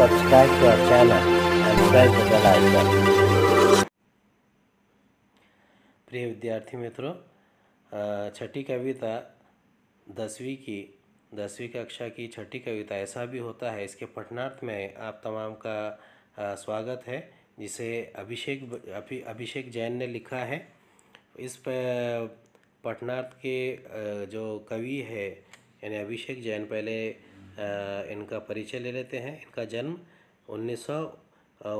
subscribe to our channel and press the bell icon. प्रिय विद्यार्थी मित्रों छठी कविता दसवीं की दसवीं कक्षा की छठी कविता ऐसा भी होता है इसके पठनार्थ में आप तमाम का स्वागत है जिसे अभिषेक अभिषेक जैन ने लिखा है इस पठनार्थ के जो कवि है यानी अभिषेक जैन पहले इनका परिचय ले लेते हैं इनका जन्म उन्नीस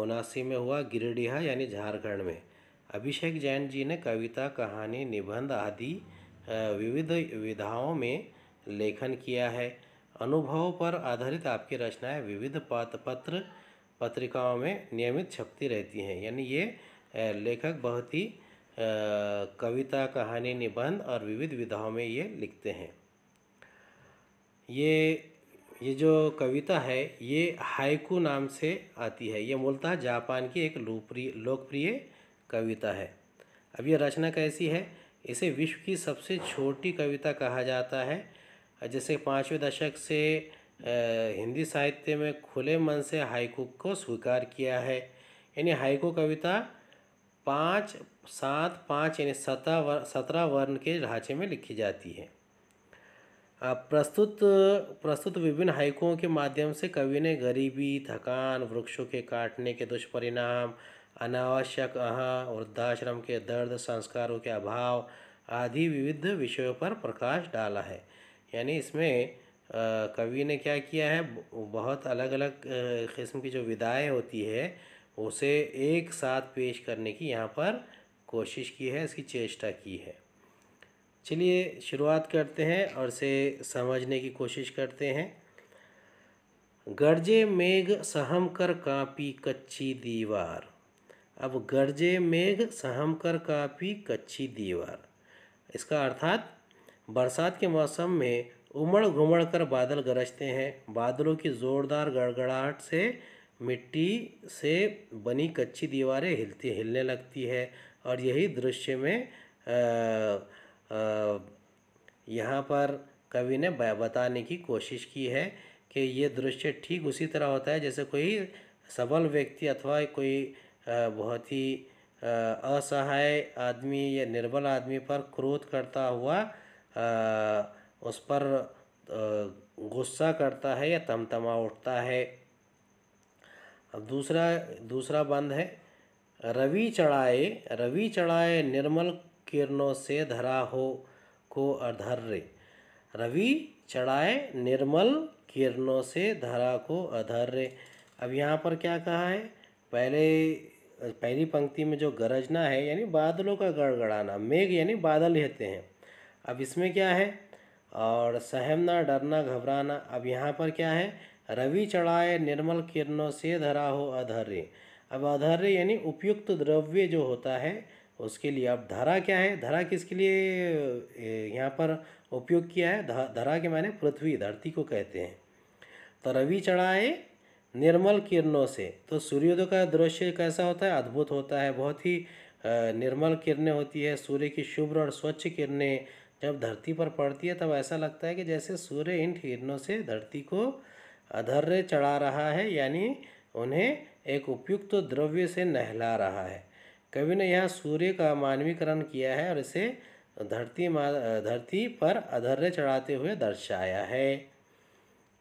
उनासी में हुआ गिरिडीहा यानी झारखंड में अभिषेक जैन जी ने कविता कहानी निबंध आदि विविध विधाओं में लेखन किया है अनुभवों पर आधारित आपकी रचनाएं विविध पात्र पत्र पत्रिकाओं में नियमित छपती रहती हैं यानी ये लेखक बहुत ही कविता कहानी निबंध और विविध विधाओं में ये लिखते हैं ये ये जो कविता है ये हाइकू नाम से आती है ये मूलतः जापान की एक लोकप्रिय लोकप्रिय कविता है अब ये रचना कैसी है इसे विश्व की सबसे छोटी कविता कहा जाता है जैसे पाँचवें दशक से हिंदी साहित्य में खुले मन से हाइकू को स्वीकार किया है यानी हाइकू कविता पाँच सात पाँच यानी सत्रह वर्ण के ढांचे में लिखी जाती है प्रस्तुत प्रस्तुत विभिन्न हाइकों के माध्यम से कवि ने गरीबी थकान वृक्षों के काटने के दुष्परिणाम अनावश्यक अह वृद्धाश्रम के दर्द संस्कारों के अभाव आदि विविध विषयों पर प्रकाश डाला है यानी इसमें कवि ने क्या किया है बहुत अलग अलग किस्म की जो विदाएँ होती है उसे एक साथ पेश करने की यहाँ पर कोशिश की है इसकी चेष्टा की है चलिए शुरुआत करते हैं और इसे समझने की कोशिश करते हैं गरजे मेघ सहम कर कापी कच्ची दीवार अब गरजे मेघ सहम कर कापी कच्ची दीवार इसका अर्थात बरसात के मौसम में उमड़ घुमड़ कर बादल गरजते हैं बादलों की ज़ोरदार गड़गड़ाहट से मिट्टी से बनी कच्ची दीवारें हिलती हिलने लगती है और यही दृश्य में आ, यहाँ पर कवि ने बताने की कोशिश की है कि ये दृश्य ठीक उसी तरह होता है जैसे कोई सबल व्यक्ति अथवा कोई बहुत ही असहाय आदमी या निर्बल आदमी पर क्रोध करता हुआ उस पर गुस्सा करता है या तमतमा उठता है अब दूसरा दूसरा बंद है रवि चढ़ाए रवि चढ़ाए निर्मल किरणों से धरा हो को अधर्य रवि चढ़ाए निर्मल किरणों से धरा को अधर्य अब यहाँ पर क्या कहा है पहले पहली पंक्ति में जो गरजना है यानी बादलों का गड़गड़ाना मेघ यानी बादल रहते हैं अब इसमें क्या है और सहमना डरना घबराना अब यहाँ पर क्या है रवि चढ़ाए निर्मल किरणों से धरा हो अधर्य अब अधर्य यानी उपयुक्त द्रव्य जो होता है उसके लिए अब धरा क्या है धरा किसके लिए यहाँ पर उपयोग किया है धरा के माने पृथ्वी धरती को कहते हैं तो रवि चढ़ाए निर्मल किरणों से तो सूर्योदय का दृश्य कैसा होता है अद्भुत होता है बहुत ही निर्मल किरणें होती है सूर्य की शुभ्र और स्वच्छ किरणें जब धरती पर पड़ती है तब ऐसा लगता है कि जैसे सूर्य इन किरणों से धरती को अधर्य चढ़ा रहा है यानी उन्हें एक उपयुक्त द्रव्य से नहला रहा है कवि ने यहाँ सूर्य का मानवीकरण किया है और इसे धरती धरती पर अधर्य चढ़ाते हुए दर्शाया है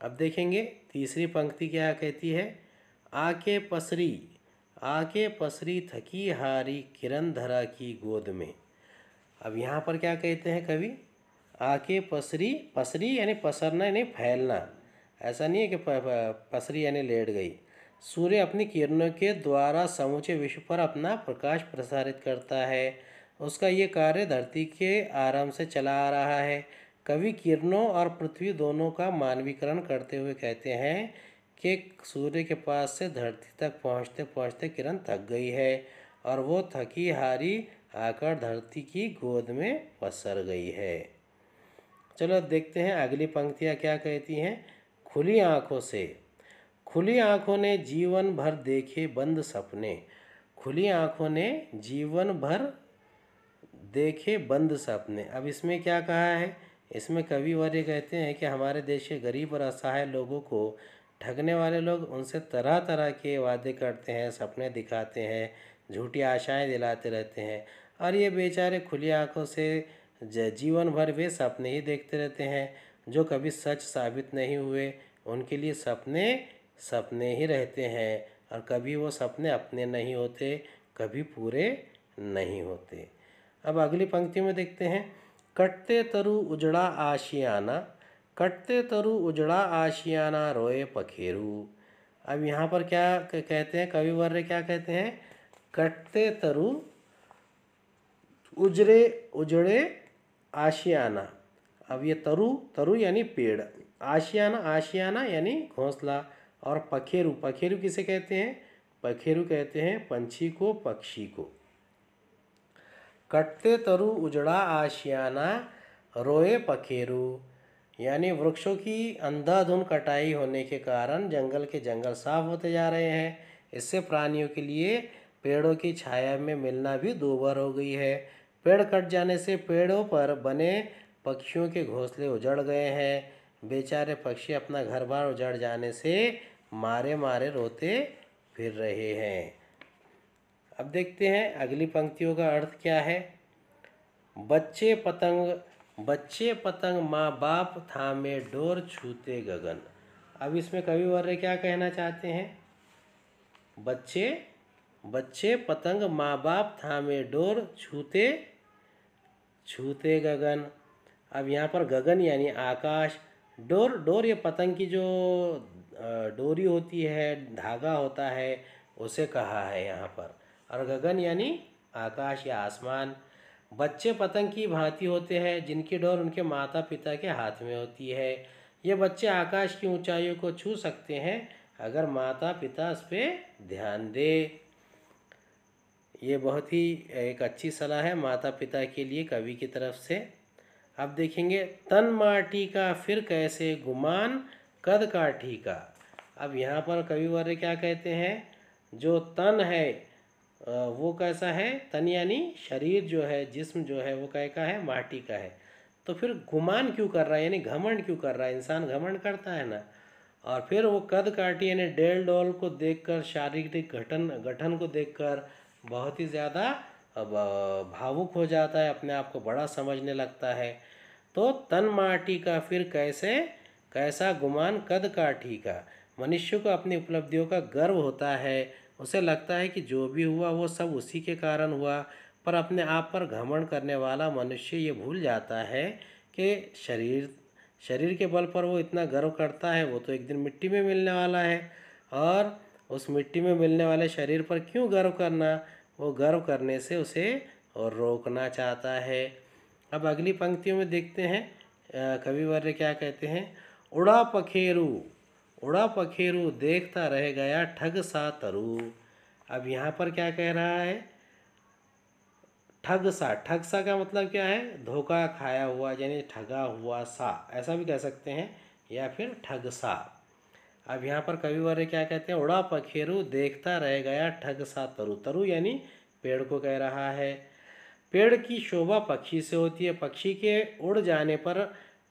अब देखेंगे तीसरी पंक्ति क्या कहती है आके पसरी आके पसरी थकी हारी किरण धरा की गोद में अब यहाँ पर क्या कहते हैं कवि आके पसरी पसरी यानी पसरना यानी फैलना ऐसा नहीं है कि पसरी यानी लेट गई सूर्य अपनी किरणों के द्वारा समूचे विश्व पर अपना प्रकाश प्रसारित करता है उसका ये कार्य धरती के आराम से चला आ रहा है कवि किरणों और पृथ्वी दोनों का मानवीकरण करते हुए कहते हैं कि सूर्य के पास से धरती तक पहुंचते पहुंचते किरण थक गई है और वो थकी हारी आकर धरती की गोद में पसर गई है चलो देखते हैं अगली पंक्तियाँ क्या कहती हैं खुली आँखों से खुली आँखों ने जीवन भर देखे बंद सपने खुली आँखों ने जीवन भर देखे बंद सपने अब इसमें क्या कहा है इसमें कवि वर्य कहते हैं कि हमारे देश के गरीब और असहाय लोगों को ठगने वाले लोग उनसे तरह तरह के वादे करते हैं सपने दिखाते हैं झूठी आशाएं दिलाते रहते हैं और ये बेचारे खुली आँखों से जीवन भर वे सपने ही देखते रहते हैं जो कभी सच साबित नहीं हुए उनके लिए सपने सपने ही रहते हैं और कभी वो सपने अपने नहीं होते कभी पूरे नहीं होते अब अगली पंक्ति में देखते हैं कटते तरु उजड़ा आशियाना कटते तरु उजड़ा आशियाना रोए पखेरु अब यहाँ पर क्या कहते हैं कवि वर्य क्या कहते हैं कटते तरु उजरे उजड़े आशियाना अब ये तरु तरु यानी पेड़ आशियाना आशियाना यानी घोंसला और पखेरु पखेरु किसे कहते हैं पखेरु कहते हैं पंछी को पक्षी को कटते तरु उजड़ा आशियाना रोए पखेरु यानी वृक्षों की अंधाधुन कटाई होने के कारण जंगल के जंगल साफ होते जा रहे हैं इससे प्राणियों के लिए पेड़ों की छाया में मिलना भी दोबर हो गई है पेड़ कट जाने से पेड़ों पर बने पक्षियों के घोंसले उजड़ गए हैं बेचारे पक्षी अपना घर बार उजड़ जाने से मारे मारे रोते फिर रहे हैं अब देखते हैं अगली पंक्तियों का अर्थ क्या है बच्चे पतंग बच्चे पतंग माँ बाप थामे डोर छूते गगन अब इसमें कवि वर्य क्या कहना चाहते हैं बच्चे बच्चे पतंग माँ बाप थामे डोर छूते छूते गगन अब यहाँ पर गगन यानी आकाश डोर डोर या पतंग की जो डोरी होती है धागा होता है उसे कहा है यहाँ पर और गगन यानी आकाश या आसमान बच्चे पतंग की भांति होते हैं जिनकी डोर उनके माता पिता के हाथ में होती है ये बच्चे आकाश की ऊंचाइयों को छू सकते हैं अगर माता पिता इस पर ध्यान दे ये बहुत ही एक अच्छी सलाह है माता पिता के लिए कवि की तरफ से अब देखेंगे तन माटी का फिर कैसे गुमान कद का ठीका अब यहाँ पर कवि वर्य क्या कहते हैं जो तन है वो कैसा है तन यानी शरीर जो है जिस्म जो है वो कह का है माटी का है तो फिर गुमान क्यों कर रहा है यानी घमंड क्यों कर रहा है इंसान घमंड करता है ना और फिर वो कद काटी यानी डेल डोल को देखकर शारीरिक गठन गठन को देखकर बहुत ही ज़्यादा भावुक हो जाता है अपने आप को बड़ा समझने लगता है तो तन माटी का फिर कैसे कैसा गुमान कद का मनुष्य को अपनी उपलब्धियों का गर्व होता है उसे लगता है कि जो भी हुआ वो सब उसी के कारण हुआ पर अपने आप पर घमंड करने वाला मनुष्य ये भूल जाता है कि शरीर शरीर के बल पर वो इतना गर्व करता है वो तो एक दिन मिट्टी में मिलने वाला है और उस मिट्टी में मिलने वाले शरीर पर क्यों गर्व करना वो गर्व करने से उसे और रोकना चाहता है अब अगली पंक्तियों में देखते हैं कविवर्य क्या कहते हैं उड़ा पखेरू उड़ा पखेरू देखता रह गया ठग सा तरु अब यहाँ पर क्या कह रहा है ठग सा ठग सा का मतलब क्या है धोखा खाया हुआ यानी ठगा हुआ सा ऐसा भी कह सकते हैं या फिर ठग सा अब यहाँ पर कवि वर्य क्या कहते हैं उड़ा पखेरु देखता रह गया ठग सा तरु तरु यानी पेड़ को कह रहा है पेड़ की शोभा पक्षी से होती है पक्षी के उड़ जाने पर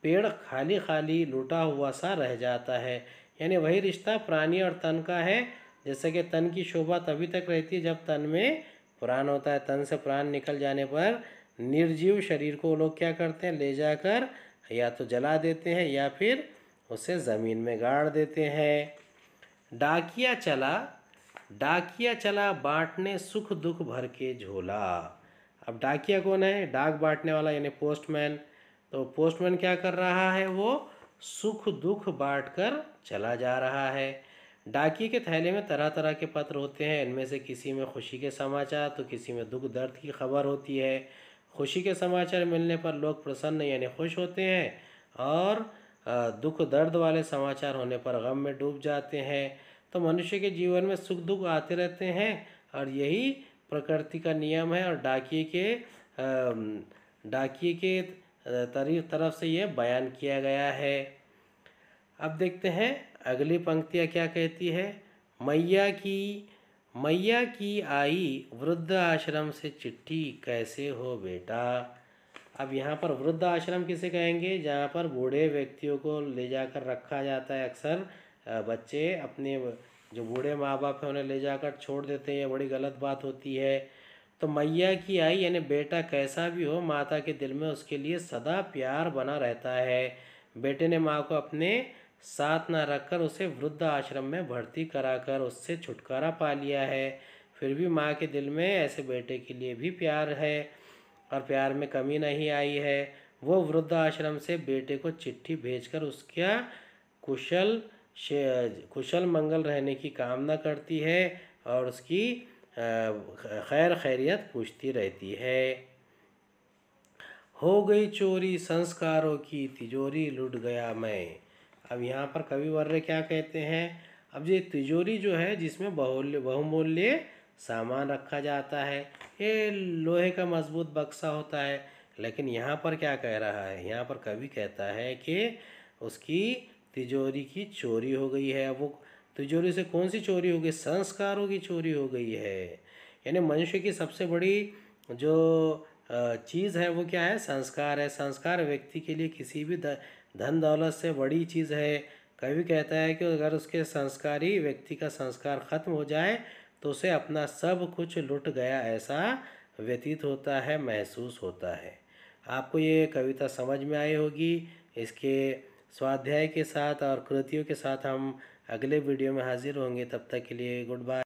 पेड़ खाली खाली लुटा हुआ सा रह जाता है यानी वही रिश्ता प्राणी और तन का है जैसे कि तन की शोभा तभी तक रहती है जब तन में प्राण होता है तन से प्राण निकल जाने पर निर्जीव शरीर को लोग क्या करते हैं ले जाकर या तो जला देते हैं या फिर उसे ज़मीन में गाड़ देते हैं डाकिया चला डाकिया चला बांटने सुख दुख भर के झोला अब डाकिया कौन है डाक बांटने वाला यानी पोस्टमैन तो पोस्टमैन क्या कर रहा है वो सुख दुख बांट कर चला जा रहा है डाकिए के थैले में तरह तरह के पत्र होते हैं इनमें से किसी में खुशी के समाचार तो किसी में दुख दर्द की खबर होती है खुशी के समाचार मिलने पर लोग प्रसन्न यानी खुश होते हैं और दुख दर्द वाले समाचार होने पर गम में डूब जाते हैं तो मनुष्य के जीवन में सुख दुख आते रहते हैं और यही प्रकृति का नियम है और डाकिए के डाकिए के तरीफ तरफ से ये बयान किया गया है अब देखते हैं अगली पंक्तियाँ क्या कहती है मैया की मैया की आई वृद्ध आश्रम से चिट्ठी कैसे हो बेटा अब यहाँ पर वृद्ध आश्रम किसे कहेंगे जहाँ पर बूढ़े व्यक्तियों को ले जाकर रखा जाता है अक्सर बच्चे अपने जो बूढ़े माँ बाप हैं उन्हें ले जाकर छोड़ देते हैं बड़ी गलत बात होती है तो मैया की आई यानी बेटा कैसा भी हो माता के दिल में उसके लिए सदा प्यार बना रहता है बेटे ने माँ को अपने साथ ना रखकर उसे वृद्ध आश्रम में भर्ती कराकर उससे छुटकारा पा लिया है फिर भी माँ के दिल में ऐसे बेटे के लिए भी प्यार है और प्यार में कमी नहीं आई है वो वृद्ध आश्रम से बेटे को चिट्ठी भेजकर उसका कुशल कुशल मंगल रहने की कामना करती है और उसकी खैर खैरियत पूछती रहती है हो गई चोरी संस्कारों की तिजोरी लुट गया मैं अब यहाँ पर कवि वर्य क्या कहते हैं अब ये तिजोरी जो है जिसमें बहुल्य बहुमूल्य सामान रखा जाता है ये लोहे का मजबूत बक्सा होता है लेकिन यहाँ पर क्या कह रहा है यहाँ पर कवि कहता है कि उसकी तिजोरी की चोरी हो गई है वो तिजोरी से कौन सी चोरी हो गई संस्कारों की चोरी हो गई है यानी मनुष्य की सबसे बड़ी जो चीज़ है वो क्या है संस्कार है संस्कार व्यक्ति के लिए किसी भी धन दौलत से बड़ी चीज़ है कवि कहता है कि अगर उसके संस्कारी व्यक्ति का संस्कार ख़त्म हो जाए तो उसे अपना सब कुछ लुट गया ऐसा व्यतीत होता है महसूस होता है आपको ये कविता समझ में आई होगी इसके स्वाध्याय के साथ और कृतियों के साथ हम अगले वीडियो में हाजिर होंगे तब तक के लिए गुड बाय